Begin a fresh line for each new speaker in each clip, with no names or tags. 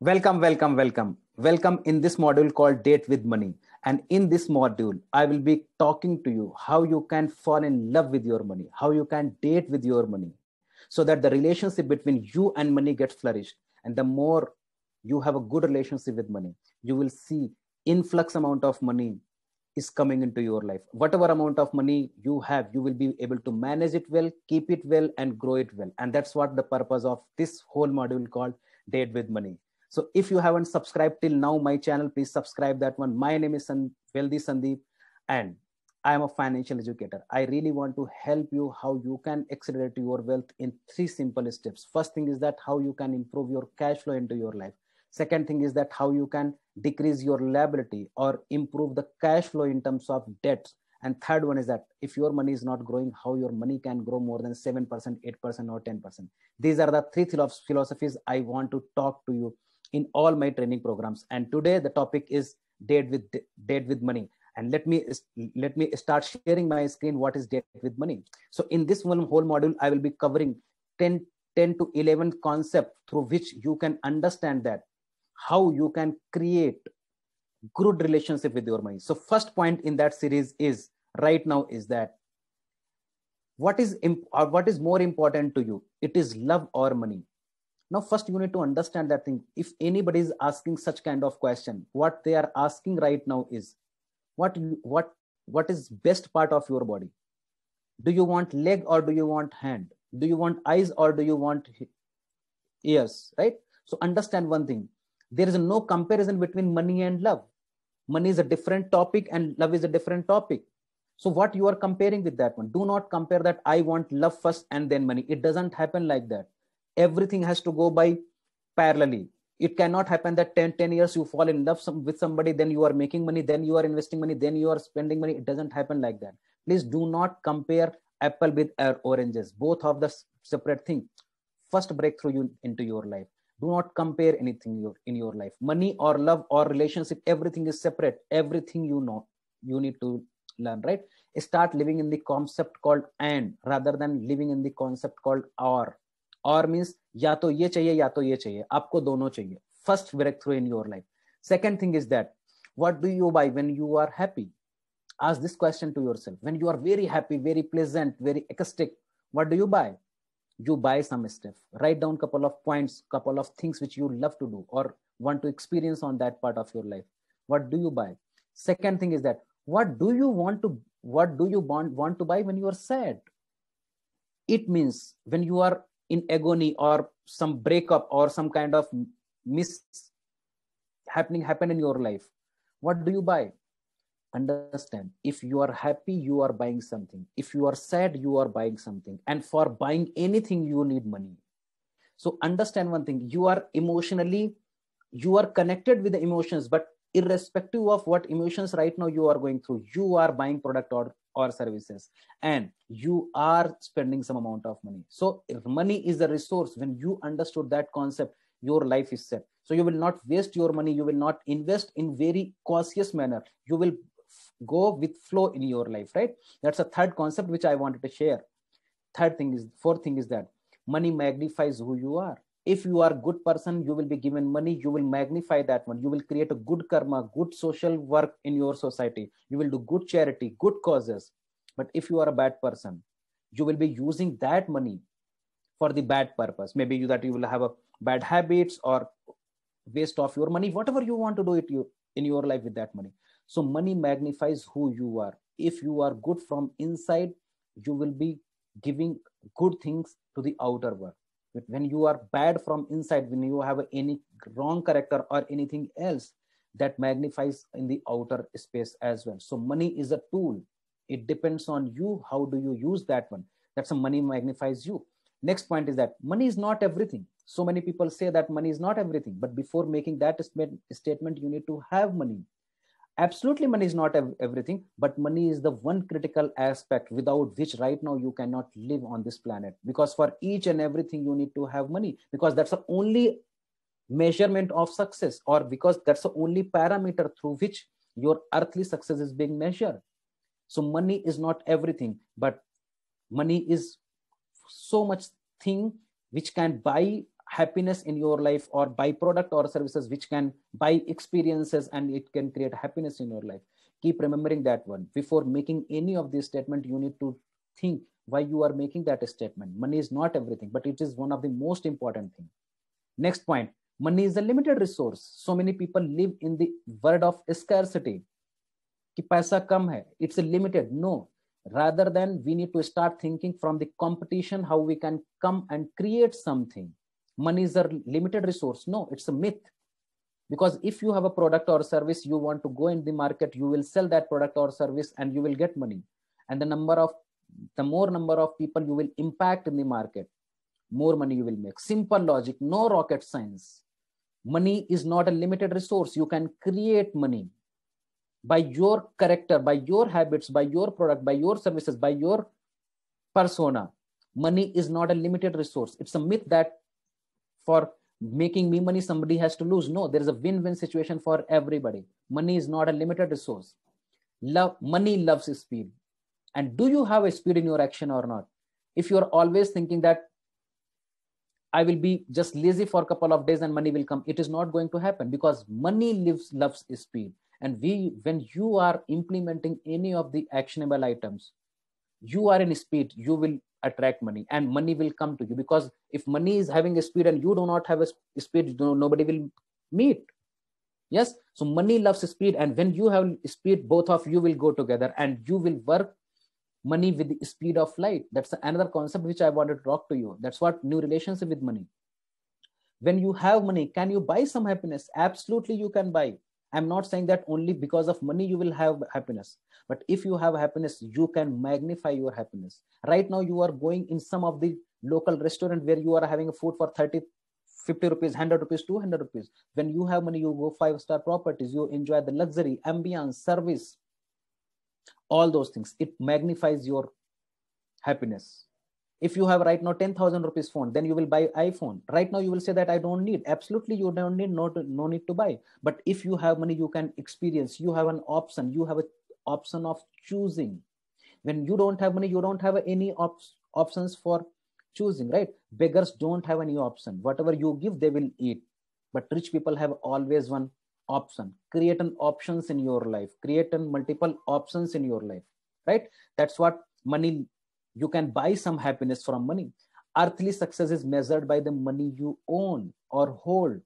Welcome, welcome, welcome. Welcome in this module called Date with Money. And in this module, I will be talking to you how you can fall in love with your money, how you can date with your money, so that the relationship between you and money gets flourished. And the more you have a good relationship with money, you will see influx amount of money is coming into your life. Whatever amount of money you have, you will be able to manage it well, keep it well, and grow it well. And that's what the purpose of this whole module called Date with Money so if you haven't subscribed till now my channel, please subscribe that one. My name is San Veldi Sandeep and I am a financial educator. I really want to help you how you can accelerate your wealth in three simple steps. First thing is that how you can improve your cash flow into your life. Second thing is that how you can decrease your liability or improve the cash flow in terms of debts. And third one is that if your money is not growing, how your money can grow more than 7%, 8%, or 10%. These are the three philosophies I want to talk to you in all my training programs. And today the topic is debt with debt with money. And let me let me start sharing my screen. What is debt with money? So in this one whole module, I will be covering 10, 10 to 11 concept through which you can understand that how you can create good relationship with your money. So first point in that series is right now is that what is imp- or what is more important to you it is love or money now first you need to understand that thing if anybody is asking such kind of question what they are asking right now is what what what is best part of your body do you want leg or do you want hand do you want eyes or do you want ears right so understand one thing there is no comparison between money and love money is a different topic and love is a different topic so what you are comparing with that one do not compare that i want love first and then money it doesn't happen like that everything has to go by parallelly it cannot happen that 10, 10 years you fall in love some, with somebody then you are making money then you are investing money then you are spending money it doesn't happen like that please do not compare apple with uh, oranges both of the separate thing first breakthrough you, into your life do not compare anything in your life money or love or relationship everything is separate everything you know you need to learn right start living in the concept called and rather than living in the concept called or or means, या तो ये चाहिए या तो ये चाहिए आपको दोनों चाहिए first breakthrough in your life second thing is what do you buy when you are happy ask this question to yourself when you are very happy very pleasant very ecstatic what do you buy you buy some stuff write down couple of points couple of things which you love to do or want to experience on that part of your life what do you buy second thing is that what do you want to what do you want, want to buy when you are sad it means when you are in agony or some breakup or some kind of mis happening happen in your life what do you buy understand if you are happy you are buying something if you are sad you are buying something and for buying anything you need money so understand one thing you are emotionally you are connected with the emotions but irrespective of what emotions right now you are going through you are buying product or or services and you are spending some amount of money so money is the resource when you understood that concept your life is set so you will not waste your money you will not invest in very cautious manner you will go with flow in your life right that's a third concept which i wanted to share third thing is fourth thing is that money magnifies who you are if you are good person you will be given money you will magnify that one you will create a good karma good social work in your society you will do good charity good causes but if you are a bad person you will be using that money for the bad purpose maybe you that you will have a bad habits or waste of your money whatever you want to do it you, in your life with that money so money magnifies who you are if you are good from inside you will be giving good things to the outer world when you are bad from inside when you have any wrong character or anything else that magnifies in the outer space as well so money is a tool it depends on you how do you use that one that's a money magnifies you next point is that money is not everything so many people say that money is not everything but before making that statement you need to have money absolutely money is not everything but money is the one critical aspect without which right now you cannot live on this planet because for each and everything you need to have money because that's the only measurement of success or because that's the only parameter through which your earthly success is being measured so money is not everything but money is so much thing which can buy happiness in your life or byproduct product or services which can buy experiences and it can create happiness in your life keep remembering that one before making any of these statement you need to think why you are making that statement money is not everything but it is one of the most important thing next point money is a limited resource so many people live in the world of scarcity कि पैसा कम है it's rather than we need to start thinking from the competition how we can come and create something money is a limited resource no it's a myth because if you have a product or service you want to go in the market you will sell that product or service and you will get money and the number of the more number of people you will impact in the market more money you will make simple logic no rocket science money is not a limited resource you can create money by your character by your habits by your product by your services by your persona money is not a limited resource it's a myth that for making me money somebody has to lose no there is a win-win situation for everybody money is not a limited resource love money loves speed and do you have a speed in your action or not if you are always thinking that i will be just lazy for a couple of days and money will come it is not going to happen because money lives loves speed and we when you are implementing any of the actionable items you are in speed you will attract money and money will come to you because if money is having a speed and you do not have a speed nobody will meet yes so money loves speed and when you have speed both of you will go together and you will work money with the speed of light that's another concept which i wanted to talk to you that's what new relationship with money when you have money can you buy some happiness absolutely you can buy i'm not saying that only because of money you will have happiness but if you have happiness you can magnify your happiness right now you are going in some of the local restaurant where you are having food for 30 50 rupees 100 rupees 200 rupees when you have money you go five star properties you enjoy the luxury ambience service all those things it magnifies your happiness if you have right now 10000 rupees phone then you will buy iphone right now you will say that i don't need absolutely you don't need no, no need to buy but if you have money you can experience you have an option you have an option of choosing when you don't have money you don't have any op- options for choosing right beggars don't have any option whatever you give they will eat but rich people have always one option create an options in your life create an multiple options in your life right that's what money you can buy some happiness from money. Earthly success is measured by the money you own or hold.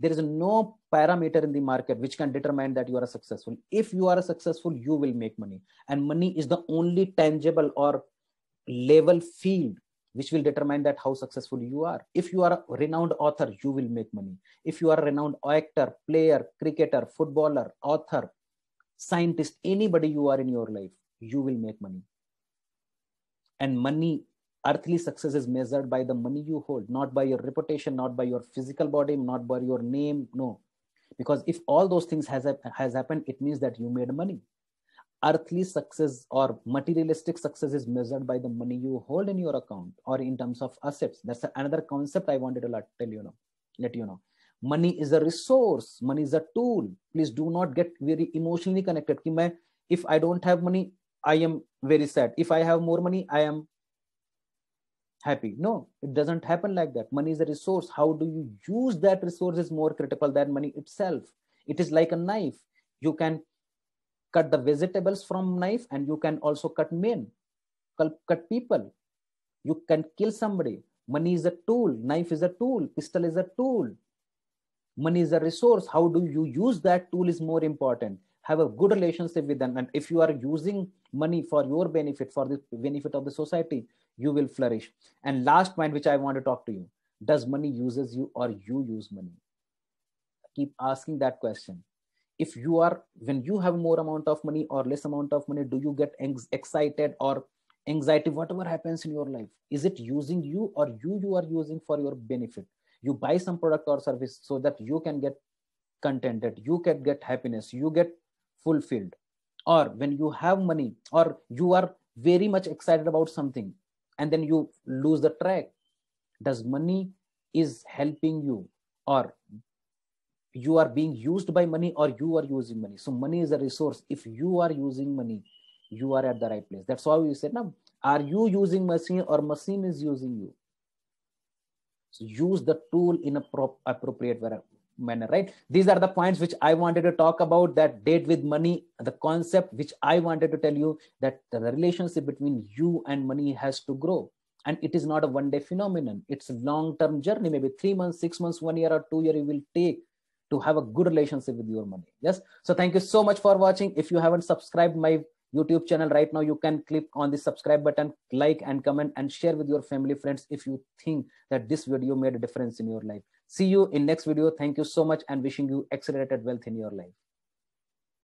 There is no parameter in the market which can determine that you are successful. If you are successful, you will make money. And money is the only tangible or level field which will determine that how successful you are if you are a renowned author you will make money if you are a renowned actor player cricketer footballer author scientist anybody you are in your life you will make money and money earthly success is measured by the money you hold not by your reputation not by your physical body not by your name no because if all those things has has happened it means that you made money earthly success or materialistic success is measured by the money you hold in your account or in terms of assets that's another concept i wanted to tell you know let you know money is a resource money is a tool please do not get very emotionally connected if i don't have money i am very sad if i have more money i am happy no it doesn't happen like that money is a resource how do you use that resource is more critical than money itself it is like a knife you can cut the vegetables from knife and you can also cut men cut people you can kill somebody money is a tool knife is a tool pistol is a tool money is a resource how do you use that tool is more important have a good relationship with them and if you are using money for your benefit for the benefit of the society you will flourish and last point which i want to talk to you does money uses you or you use money keep asking that question if you are when you have more amount of money or less amount of money do you get excited or anxiety whatever happens in your life is it using you or you you are using for your benefit you buy some product or service so that you can get contented you can get happiness you get fulfilled or when you have money or you are very much excited about something and then you lose the track does money is helping you or you are being used by money or you are using money so money is a resource if you are using money you are at the right place that's why we said now are you using machine or machine is using you so use the tool in a prop- appropriate way manner right these are the points which i wanted to talk about that date with money the concept which i wanted to tell you that the relationship between you and money has to grow and it is not a one day phenomenon it's a long term journey maybe 3 months 6 months 1 year or 2 year it will take to have a good relationship with your money yes so thank you so much for watching if you haven't subscribed my youtube channel right now you can click on the subscribe button like and comment and share with your family friends if you think that this video made a difference in your life See you in next video. Thank you so much and wishing you accelerated wealth in your life.